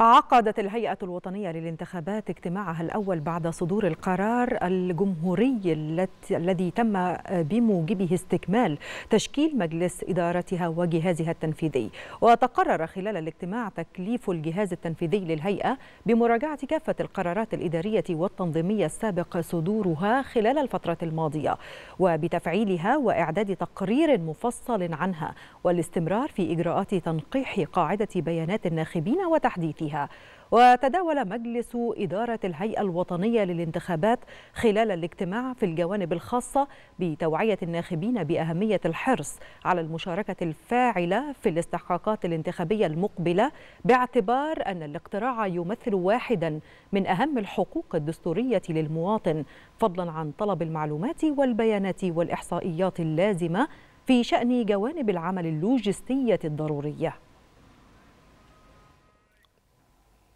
عقدت الهيئة الوطنية للانتخابات اجتماعها الأول بعد صدور القرار الجمهوري الذي تم بموجبه استكمال تشكيل مجلس إدارتها وجهازها التنفيذي وتقرر خلال الاجتماع تكليف الجهاز التنفيذي للهيئة بمراجعة كافة القرارات الإدارية والتنظيمية السابق صدورها خلال الفترة الماضية وبتفعيلها وإعداد تقرير مفصل عنها والاستمرار في إجراءات تنقيح قاعدة بيانات الناخبين وتحديثها فيها وتداول مجلس إدارة الهيئة الوطنية للانتخابات خلال الاجتماع في الجوانب الخاصة بتوعية الناخبين بأهمية الحرص على المشاركة الفاعلة في الاستحقاقات الانتخابية المقبلة باعتبار أن الاقتراع يمثل واحدا من أهم الحقوق الدستورية للمواطن فضلا عن طلب المعلومات والبيانات والإحصائيات اللازمة في شأن جوانب العمل اللوجستية الضرورية